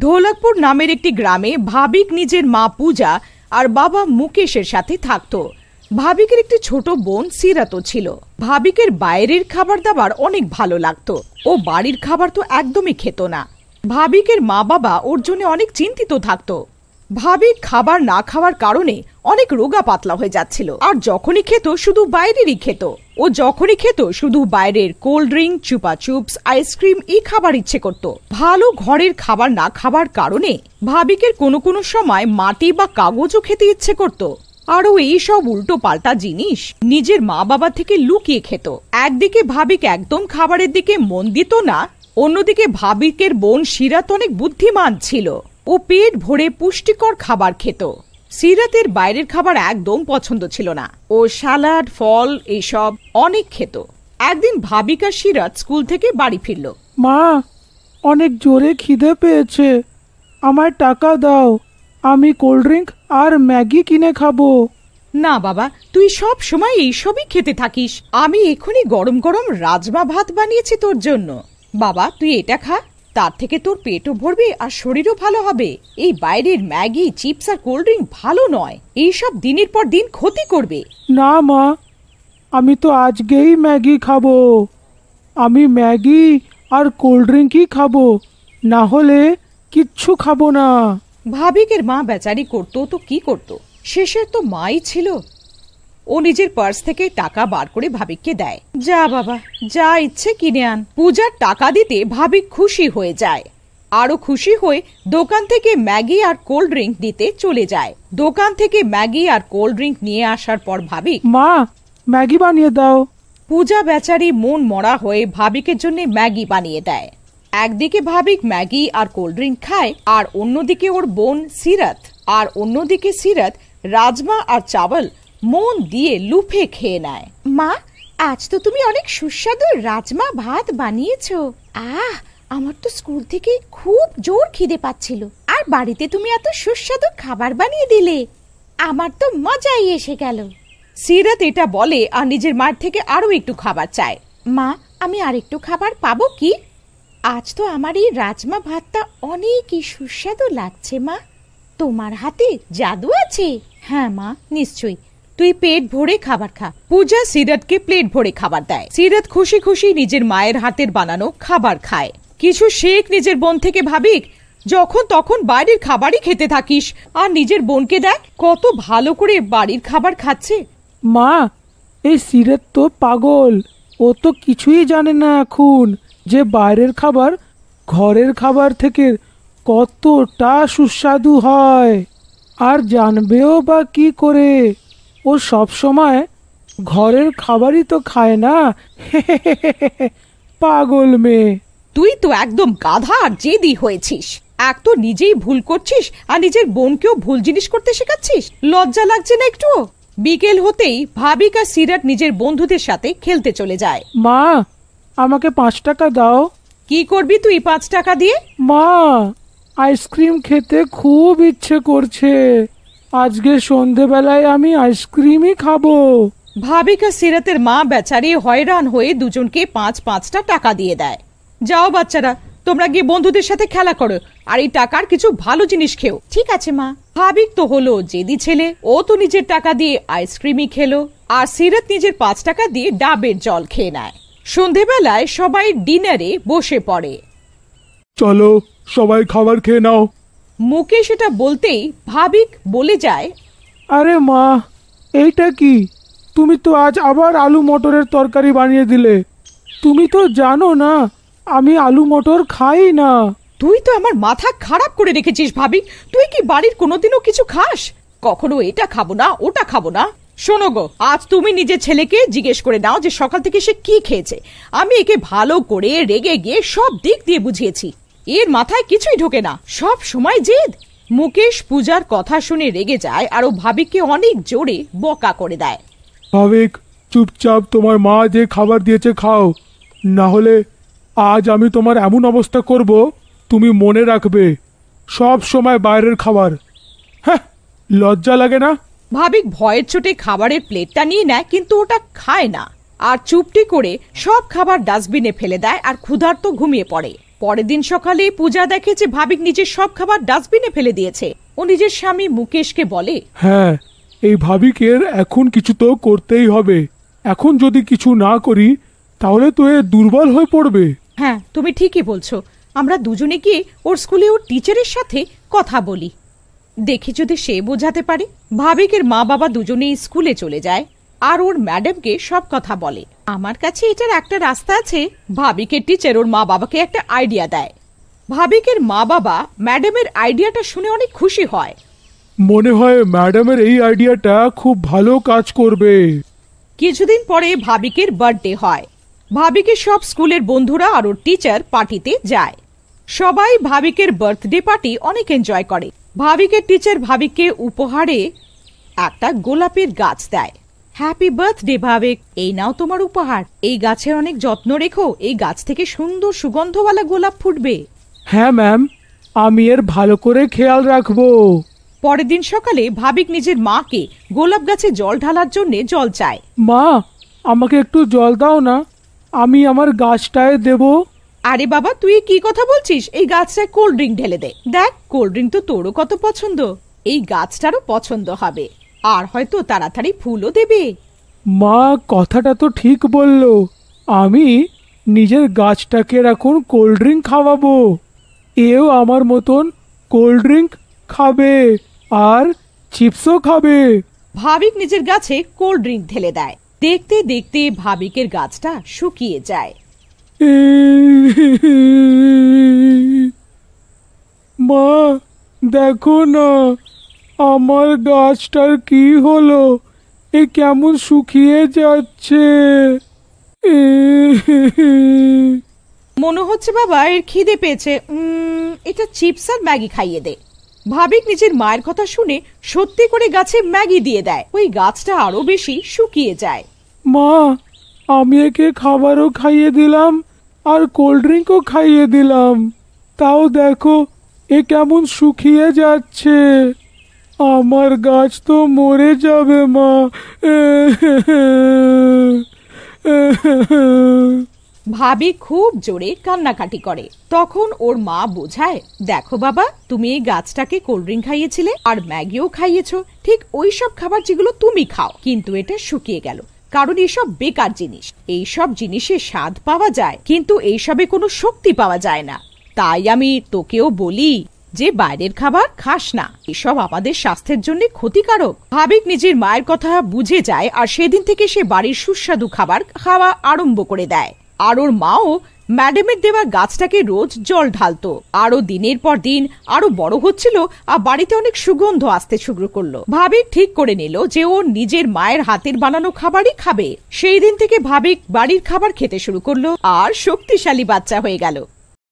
ঢোলকপুর নামের একটি গ্রামে ভাবিক নিজের মা পূজা আর বাবা মুকেশের সাথে থাকত ভাবিকের একটি ছোট বোন সিরাতো ছিল ভাবিকের বাইরের খাবার দাবার অনেক ভালো লাগতো ও বাড়ির খাবার তো একদমই খেত না ভাবিকের মা বাবা ওর জন্য অনেক চিন্তিত থাকতো ভাবি খাবার না খাওয়ার কারণে অনেক রোগা পাতলা হয়ে যাচ্ছিল আর যখনই খেত শুধু বাইরেরই খেত ও যখনই খেত শুধু বাইরের কোল্ড ড্রিঙ্ক চুপা চুপস আইসক্রিম এই খাবার ইচ্ছে করত ভালো ঘরের খাবার না খাবার কারণে ভাবিকের কোনো কোনো সময় মাটি বা কাগজও খেতে ইচ্ছে করত আরও এই সব উল্টো পাল্টা জিনিস নিজের মা বাবা থেকে লুকিয়ে খেত একদিকে ভাবিক একদম খাবারের দিকে মন দিত না অন্যদিকে ভাবিকের বোন সিরাত অনেক বুদ্ধিমান ছিল ও পেট ভরে পুষ্টিকর খাবার খেত সিরাতের বাইরের খাবার একদম পছন্দ ছিল না ও সালাড ফল এসব অনেক খেত একদিন ভাবিকা সিরাত স্কুল থেকে বাড়ি ফিরল মা অনেক জোরে খিদে পেয়েছে আমার টাকা দাও আমি কোল্ড ড্রিঙ্ক আর ম্যাগি কিনে খাবো না বাবা তুই সব সময় এইসবই খেতে থাকিস আমি এখনই গরম গরম রাজমা ভাত বানিয়েছি তোর জন্য বাবা তুই এটা খা তার থেকে তোর পেটও ভরবে আর শরীরও ভালো হবে এই বাইরের ম্যাগি চিপস আর কোল্ড ড্রিঙ্ক ভালো নয় এইসব দিনের পর দিন ক্ষতি করবে না মা আমি তো আজকেই ম্যাগি খাবো আমি ম্যাগি আর কোল্ড ড্রিঙ্কই খাবো না হলে কিচ্ছু খাবো না ভাবিকের মা বেচারি করতো তো কি করতো শেষের তো মাই ছিল ও নিজের পার্স থেকে টাকা বার করে ভাবিককে দেয় যা বাবা যা ইচ্ছে কিনে আন পূজার টাকা দিতে ভাবিক খুশি হয়ে যায় আরো খুশি হয়ে দোকান থেকে ম্যাগি আর কোল্ড ড্রিঙ্ক দিতে চলে যায় দোকান থেকে ম্যাগি আর কোল্ড ড্রিঙ্ক নিয়ে আসার পর ভাবিক মা ম্যাগি বানিয়ে দাও পূজা বেচারি মন মরা হয়ে ভাবিকের জন্য ম্যাগি বানিয়ে দেয় একদিকে ভাবিক ম্যাগি আর কোল্ড ড্রিঙ্ক খায় আর অন্যদিকে ওর বোন সিরাত আর অন্যদিকে সিরাত রাজমা আর চাবল মন দিয়ে লুফে খেয়ে নেয় মা আজ তো তুমি অনেক সুস্বাদু রাজমা ভাত বানিয়েছ আহ আমার তো স্কুল থেকে খুব জোর খিদে পাচ্ছিল আর বাড়িতে তুমি এত সুস্বাদু খাবার বানিয়ে দিলে আমার তো মজাই এসে গেল সিরাত এটা বলে আর নিজের মার থেকে আরও একটু খাবার চায় মা আমি আরেকটু খাবার পাবো কি আজ তো আমার এই রাজমা ভাতটা অনেকই সুস্বাদু লাগছে মা তোমার হাতে জাদু আছে হ্যাঁ মা নিশ্চয়ই তুই পেট ভরে খাবার খা পূজা সিরাতকে প্লেট ভরে খাবার দেয় সিরাত খুশি খুশি নিজের মায়ের হাতের বানানো খাবার খায় কিছু শেখ নিজের বোন থেকে ভাবিক যখন তখন বাইরের খাবারই খেতে থাকিস আর নিজের বোনকে দেখ কত ভালো করে বাড়ির খাবার খাচ্ছে মা এই সিরাত তো পাগল ও তো কিছুই জানে না এখন যে বাইরের খাবার ঘরের খাবার থেকে কতটা সুস্বাদু হয় আর জানবেও বা কি করে ও সব সময় ঘরের খাবারই তো খায় না পাগল মেয়ে তুই তো একদম গাধা আর জেদি হয়েছিস এক তো নিজেই ভুল করছিস আর নিজের বোনকেও ভুল জিনিস করতে শেখাচ্ছিস লজ্জা লাগছে না একটু বিকেল হতেই ভাবিক আর সিরাট নিজের বন্ধুদের সাথে খেলতে চলে যায় মা আমাকে পাঁচ টাকা দাও কি করবি তুই পাঁচ টাকা দিয়ে মা আইসক্রিম খেতে খুব ইচ্ছে করছে আজকে সন্ধেবেলায় আমি আইসক্রিমই খাবো ভাবিকা সিরাতের মা বেচারি হয়রান হয়ে দুজনকে পাঁচ পাঁচটা টাকা দিয়ে দেয় যাও বাচ্চারা তোমরা গিয়ে বন্ধুদের সাথে খেলা করো আর এই টাকার কিছু ভালো জিনিস খেও ঠিক আছে মা ভাবিক তো হলো জেদি ছেলে ও তো নিজের টাকা দিয়ে আইসক্রিমই খেলো আর সিরাত নিজের পাঁচ টাকা দিয়ে ডাবের জল খেয়ে নেয় সন্ধেবেলায় সবাই ডিনারে বসে পড়ে চলো সবাই খাবার খেয়ে নাও মুখে সেটা বলতেই ভাবিক বলে যায় আরে মা এইটা কি তুমি তো আজ আবার আলু মটরের তরকারি বানিয়ে দিলে তুমি তো জানো না আমি আলু মটর খাই না তুই তো আমার মাথা খারাপ করে রেখেছিস ভাবিক তুই কি বাড়ির কোনোদিনও কিছু খাস কখনো এটা খাবো না ওটা খাবো না শোনো গো আজ তুমি নিজের ছেলেকে জিজ্ঞেস করে নাও যে সকাল থেকে সে কি খেয়েছে আমি একে ভালো করে রেগে গিয়ে সব দিক দিয়ে বুঝিয়েছি এর মাথায় কিছুই ঢোকে না সব সময় জেদ মুকেশ পূজার কথা শুনে রেগে যায় আর ও ভাবিককে অনেক জোরে বকা করে দেয় ভাবিক চুপচাপ তোমার মা যে খাবার দিয়েছে খাও না হলে আজ আমি তোমার এমন অবস্থা করব তুমি মনে রাখবে সব সময় বাইরের খাবার হ্যাঁ লজ্জা লাগে না ভাবিক ভয়ের চোটে খাবারের প্লেটটা নিয়ে নেয় কিন্তু ওটা খায় না আর চুপটি করে সব খাবার ডাস্টবিনে ফেলে দেয় আর ক্ষুধার্ত ঘুমিয়ে পড়ে পরের দিন সকালে পূজা দেখে যে ভাবিক নিজের সব খাবার ডাস্টবিনে ফেলে দিয়েছে ও নিজের স্বামী মুকেশকে বলে হ্যাঁ এই ভাবিকের এখন কিছু তো করতেই হবে এখন যদি কিছু না করি তাহলে তো এ দুর্বল হয়ে পড়বে হ্যাঁ তুমি ঠিকই বলছো আমরা দুজনে গিয়ে ওর স্কুলে ওর টিচারের সাথে কথা বলি দেখি যদি সে বোঝাতে পারে ভাবিকের মা বাবা দুজনেই স্কুলে চলে যায় আর ওর ম্যাডামকে সব কথা বলে আমার কাছে এটার একটা রাস্তা আছে ভাবিকের টিচার ওর মা বাবাকে একটা আইডিয়া দেয় ভাবিকের মা বাবা ম্যাডামের আইডিয়াটা শুনে অনেক খুশি হয় মনে হয় ম্যাডামের এই আইডিয়াটা খুব ভালো কাজ করবে কিছুদিন পরে ভাবিকের বার্থডে হয় ভাবিকের সব স্কুলের বন্ধুরা আর ওর টিচার পার্টিতে যায় সবাই ভাবিকের বার্থডে পার্টি অনেক এনজয় করে ভাবিকের টিচার ভাবিককে উপহারে একটা গোলাপের গাছ দেয় হ্যাপি বার্থডে ভাবেক এই নাও তোমার উপহার এই গাছের অনেক যত্ন রেখো এই গাছ থেকে সুন্দর সুগন্ধওয়ালা গোলাপ ফুটবে হ্যাঁ ম্যাম আমি এর ভালো করে খেয়াল রাখবো পরের দিন সকালে ভাবিক নিজের মাকে গোলাপ গাছে জল ঢালার জন্য জল চায় মা আমাকে একটু জল দাও না আমি আমার গাছটায় দেব আরে বাবা তুই কি কথা বলছিস এই গাছটায় কোল্ড ড্রিঙ্ক ঢেলে দে দেখ কোল্ড ড্রিঙ্ক তো তোরও কত পছন্দ এই গাছটারও পছন্দ হবে আর হয়তো তাড়াতাড়ি ফুলও দেবে মা কথাটা তো ঠিক বলল আমি নিজের গাছটাকে এখন কোল্ড ড্রিঙ্ক খাওয়াবো এও আমার মতন কোল্ড ড্রিঙ্ক খাবে আর চিপসও খাবে ভাবিক নিজের গাছে কোল্ড ড্রিঙ্ক ঢেলে দেয় দেখতে দেখতে ভাবিকের গাছটা শুকিয়ে যায় মা দেখো না আমার গাছটার কি হলো এ কেমন শুকিয়ে যাচ্ছে মনে হচ্ছে বাবা এর খিদে পেয়েছে এটা চিপস আর ম্যাগি খাইয়ে দে ভাবিক নিজের মায়ের কথা শুনে সত্যি করে গাছে ম্যাগি দিয়ে দেয় ওই গাছটা আরো বেশি শুকিয়ে যায় মা আমি একে খাবারও খাইয়ে দিলাম আর কোল্ড ড্রিঙ্কও খাইয়ে দিলাম তাও দেখো এ কেমন শুকিয়ে যাচ্ছে আমার গাছ তো মরে যাবে মা ভাবি খুব জোরে কান্নাকাটি করে তখন ওর মা বোঝায় দেখো বাবা তুমি এই গাছটাকে কোল্ড ড্রিঙ্ক খাইয়েছিলে আর ম্যাগিও খাইয়েছো ঠিক ওই সব খাবার যেগুলো তুমি খাও কিন্তু এটা শুকিয়ে গেল কারণ এসব বেকার জিনিস এইসব জিনিসে স্বাদ পাওয়া যায় কিন্তু এইসবে কোনো শক্তি পাওয়া যায় না তাই আমি তোকেও বলি যে বাইরের খাবার খাস না এসব আমাদের স্বাস্থ্যের জন্য ক্ষতিকারক ভাবিক নিজের মায়ের কথা বুঝে যায় আর সেদিন থেকে সে বাড়ির সুস্বাদু খাবার খাওয়া আরম্ভ করে দেয় আর ওর মাও ম্যাডামের দেওয়া গাছটাকে রোজ জল ঢালতো আরো দিনের পর দিন আরো বড় হচ্ছিল আর বাড়িতে অনেক সুগন্ধ আসতে শুরু করলো ভাবিক ঠিক করে নিল যে ও নিজের মায়ের হাতের বানানো খাবারই খাবে সেই দিন থেকে ভাবিক বাড়ির খাবার খেতে শুরু করলো আর শক্তিশালী বাচ্চা হয়ে গেল